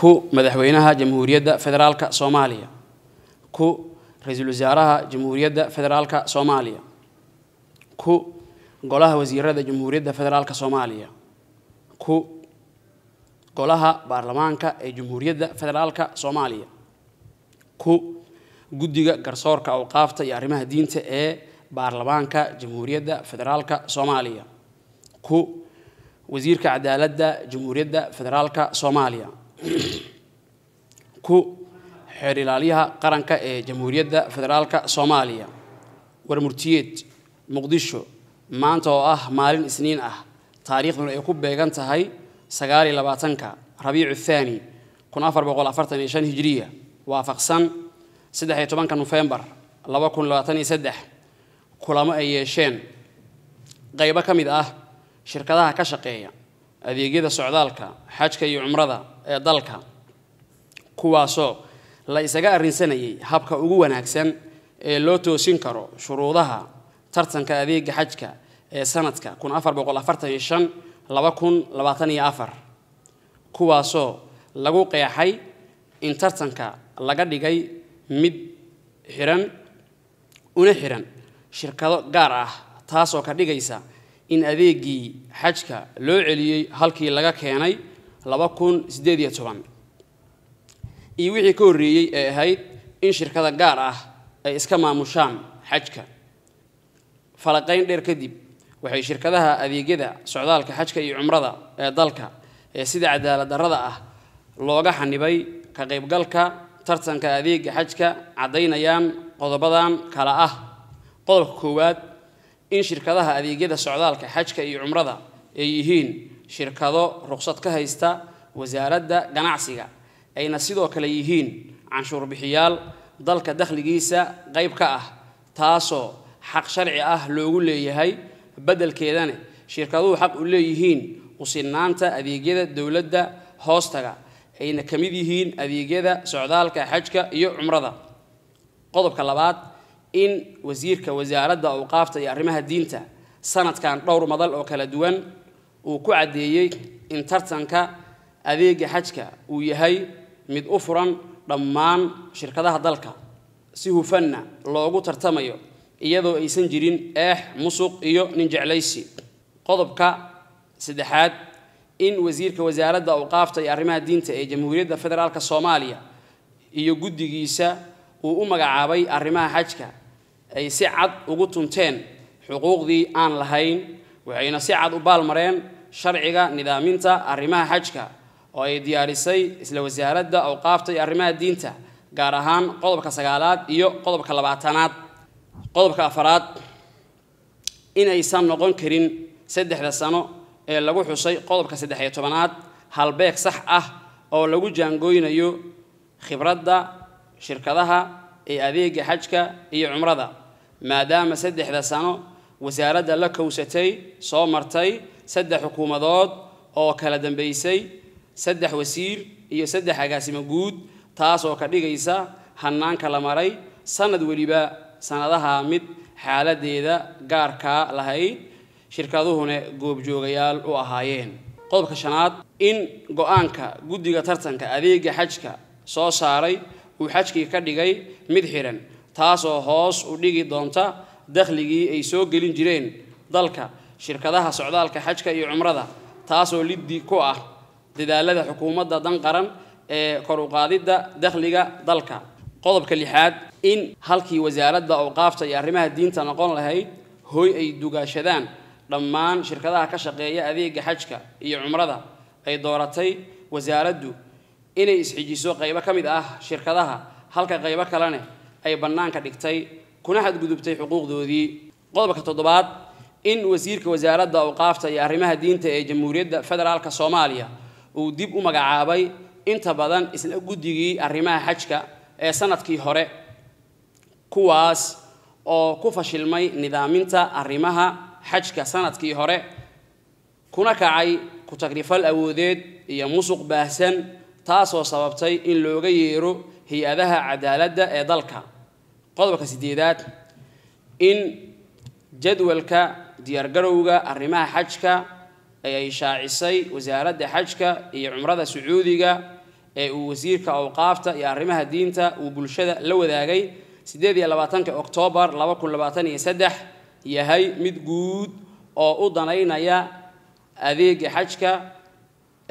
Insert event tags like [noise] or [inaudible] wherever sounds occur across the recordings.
ku madaxweynaha jamhuuriyadda federaalka soomaaliya ku ra-iisul wasaaraha jamhuuriyadda federaalka soomaaliya ku golaha wasiirada jamhuuriyadda federaalka soomaaliya ku golaha baarlamaanka ee jamhuuriyadda federaalka soomaaliya ku guddiga garsoorka awqaafta iyo arrimaha diinta ee baarlamaanka jamhuuriyadda federaalka soomaaliya ku wasiirka cadaaladda jamhuuriyadda federaalka soomaaliya [coughs] ku xeer ilaalyaha qaranka ee jamhuuriyadda federaalka soomaaliya warmurtiyeed muqdisho maanta oo ah maalin isniin ah taariikhduna ay ku beegan tahay sagaaliyo labaatanka rabiicu thaani kun afar boqol afartan iyo shan hijiriya waafaqsan saddex iyo tobanka nofembar laba kun labaatan iyo saddex kulamo ay yeesheen qaybo ka mid ah shirkadaha ka shaqeeya adeegyada socdaalka xajka iyo cumrada ee dalka kuwaasoo la isaga arrinsanayay habka ugu wanaagsan ee loo toosin karo shuruudaha tartanka adeega xajka ee sanadka kuwaasoo lagu qeexay in tartanka laga dhigay mid xiran una xiran shirkado gaar ah taasoo ka dhigaysa in adeegii xajka loo celiyey halkii laga keenay laba kun sideed iyo toban iyo wixii ka horreeyey ee ahayd in shirkada gaar ah ay iska maamushaan xajka falaqayn dheer kadib waxay shirkadaha adeegyada socdaalka xajka iyo cumrada ee dalka ee sida cadaalad ah looga xanibay ka qaybgalka tartanka adeega xajka caddaynayaan qodobadan kale ah qodobka koowaad in shirkadaha adeegyada socdaalka xajka iyo cumrada ay yihiin shirkado ruqsad ka haysta wasaaradda ganacsiga ayna sidoo kale yihiin canshuur bixiyaal dalka dakhligiisa qayb ka ah taasoo xaq sharci ah loogu leeyahay beddelkeedana shirkaduhu xaq u leeyihiin usinaanta adeegyada dowladda hoostaga ayna ka mid yihiin adeegyada socdaalka xajka iyo cumrada qodobka labaad in wasiirka wasaaradda awqaafta iyo arrimaha diinta sanadkan dhowr madal oo kala duwan uu ku caddeeyey in tartanka adeega xajka uu yahay mid u furan dhammaan shirkadaha dalka si hufanna loogu tartamayo iyadoo aysan jirin eex musuq iyo nin jeclaysi qodobka saddexaad in wasiirka wasaaradda awqaafta iyo arrimaha diinta ee jamhuuriyadda federaalk soomaaliya iyo guddigiisa uu u magacaabay arrimaha xajka ay si cad ugu tunteen xuquuqdii aan lahayn waxayna si cad u baalmareen sharciga nidaaminta arrimaha xajka oo ay diyaarisay isla wasaaradda awqaafta iyo arrimaha diinta gaar ahaan qodobka sagaalaad iyo qodobka labaatanaad qodobka afaraad inaysan noqon karin saddexda sano ee lagu xusay qodobka saddex iyo tobanaad halbeeg sax ah oo lagu jaangooynayo khibradda shirkadaha ee adeega xajka iyo cumrada maadaama saddexda sano wasaaradda la kowsatay soo martay saddex xukuumadood oo kala dambaysay saddex wasiir iyo saddex agaasimo guud taasoo ka dhigaysa hannaanka la maray sanad weliba sanadaha mid xaaladeeda gaarkaa lahayd shirkaduhuna goobjoogayaal u ahaayeen qodobka shanaad in go-aanka guddiga tartanka adeega xajka soo saaray uu xajkii ka dhigay mid xihan taasoo hoos u dhigi doonta dakhligii ay soo gelin jireen dalka shirkadaha socdaalka xajka iyo cumrada taasoo liddi ku ah dadaalada xukuumadda dan qaran ee kor u dakhliga dalka qodobka lixaad in halkii wasaaradda awqaafta iyo arrimaha diinta noqon lahayd hoy ay dugaashadaan dhammaan shirkadaha ka shaqeeya adeega xajka iyo cumrada ay dooratay wasaaraddu inay isxijiso qaybo ka mid ah shirkadaha halka qaybo kalena ay bannaanka dhigtay kuna xadgudubtay xuquuqdoodii qodobka toddobaad in wasiirka wasaaradda awqaafta iyo arrimaha diinta ee jamhuuriyadda federaalka soomaaliya uu dib u magacaabay inta badan isla guddigii arrimaha xajka ee sanadkii hore kuwaas oo ku fashilmay nidaaminta arrimaha xajka sanadkii hore kuna kacay ku tagrifal awoodeed iyo musuq baahsan taasoo sababtay in looga yeero hay-adaha cadaaladda ee dalka qodobka sideedaad in jadwalka diyaargarowga arrimaha xajka ee ay shaacisay wasaaradda xajka iyo cumrada sacuudiga ee uu wasiirka awqaafta iyo arrimaha diinta uu bulshada la wadaagay sideed iyo labaatanka oktoobar laba kun labaatan iyo saddex yahay mid guud oo u danaynaya adeega xajka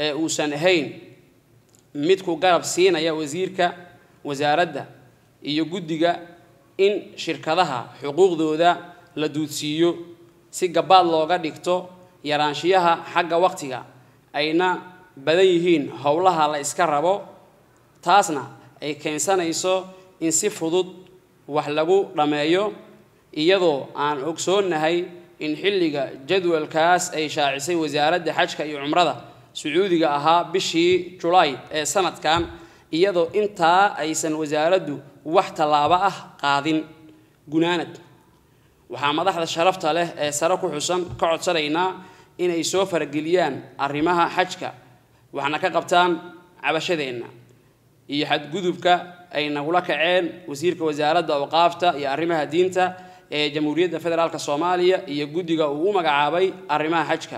ee uusan ahayn midkuu garab siinaya wasiirka wasaaradda iyo guddiga in shirkadaha xuquuqdooda la duudsiiyo si gabaad looga dhigto yaraanshiyaha xagga waqtiga ayna badan yihiin howlaha la iska rabo taasna ay keensanayso in si fudud wax lagu dhammeeyo iyadoo aan ogsoonnahay in xilliga jadwalkaas ay shaacisay wasaaradda xajka iyo cumrada sacuudiga ahaa bishii julaay ee sanadkan iyadoo intaa aysan wasaaraddu wax tallaabo ah qaadin gunaanad waxaa madaxda sharafta leh ee sare ku xusan ka codsanaynaa inay soo farageliyaan arrimaha xajka waxna ka qabtaan cabashadeenna iyo xadgudubka ay nagula kaceen wasiirka wasaaradda awqaafta iyo arrimaha diinta ee jamhuuriyadda federaalk soomaaliya iyo guddiga uu u magacaabay arrimaha xajka